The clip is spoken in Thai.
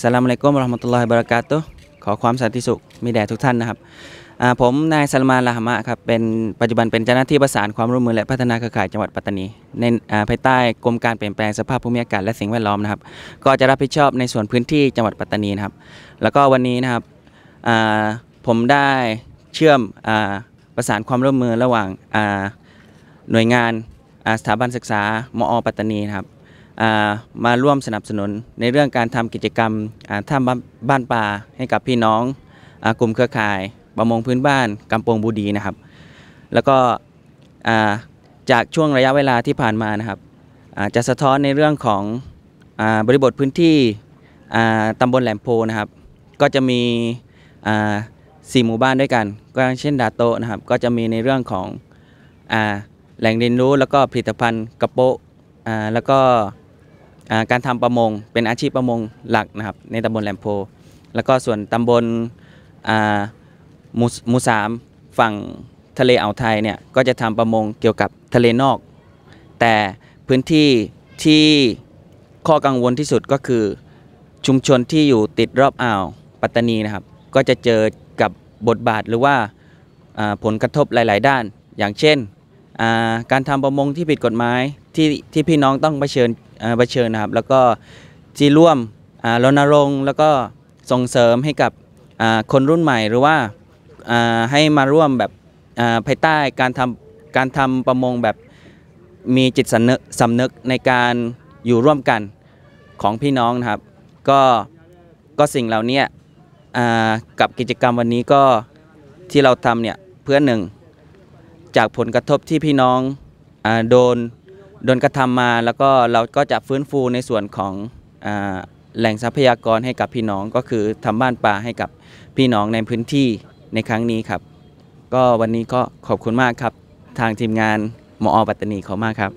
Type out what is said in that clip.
สลามอะัยกุมร์มตุลลอฮิบารักาตุขอความสันติสุขมีแด่ทุกท่านนะครับผมนายสลมานลาหมะครับเป็นปัจจุบันเป็นเจ้าหน้าที่ประสานความร่วมมือและพัฒนาเครือข่ายจังหวัดปัตตานีในภายใต้กรมการเปลี่ยนแปลงสภาพภูมิอากาศและสิ่งแวดล้อมนะครับ ก็จะรับผิดชอบในส่วนพื้นที่จังหวัดปัตตานีนะครับแล้วก็วันนี้นะครับผมได้เชื่อมประสานความร่วมมือระหว่างหน่วยงานสถาบันศึกษา มอปัตตานีนะครับมาร่วมสนับสนุนในเรื่องการทำกิจกรรมถ้ำบ้านป่าให้กับพี่น้องกลุ่มเครือข่าย ประมงพื้นบ้านกำปงบูดีนะครับแล้วก็จากช่วงระยะเวลาที่ผ่านมานะครับจะสะท้อนในเรื่องของอบริบทพื้นที่ตำบลแหลมโพนะครับก็จะมีสี่หมู่บ้านด้วยกันก็เช่นดาโตนะครับก็จะมีในเรื่องของอแหล่งเรียนรู้แล้วก็ผลิตภัณฑ์กระโปะแล้วก็การทำประมงเป็นอาชีพประมงหลักนะครับในตำบลแหลมโพ แล้วก็ส่วนตำบลมูสามฝั่งทะเลอ่าวไทยเนี่ยก็จะทำประมงเกี่ยวกับทะเลนอก แต่พื้นที่ที่ข้อกังวลที่สุดก็คือชุมชนที่อยู่ติดรอบอ่าวปัตตานีนะครับก็จะเจอกับบทบาทหรือว่าผลกระทบหลาย ๆ ด้านอย่างเช่นการทำประมงที่ผิดกฎหมายที่ที่พี่น้องต้องเผชิญเผชิญนะครับแล้วก็ที่ร่วมรณรงค์ แล้วก็ส่งเสริมให้กับคนรุ่นใหม่หรือว่าให้มาร่วมแบบภายใต้การทำการทำประมงแบบมีจิตสำนึกสำนึกในการอยู่ร่วมกันของพี่น้องนะครับ ก็ก็สิ่งเหล่านี้กับกิจกรรมวันนี้ก็ที่เราทำเนี่ยเพื่อหนึ่งจากผลกระทบที่พี่น้องอโดน โดนกระทำมา แล้วก็เราก็จะฟื้นฟูในส่วนของอแหล่งทรัพยากรให้กับพี่น้อง ก็คือทำบ้านป่าให้กับพี่น้องในพื้นที่ในครั้งนี้ครับ ก็วันนี้ก็ขอบคุณมากครับ ทางทีมงาน มออปัตตานีขอมากครับ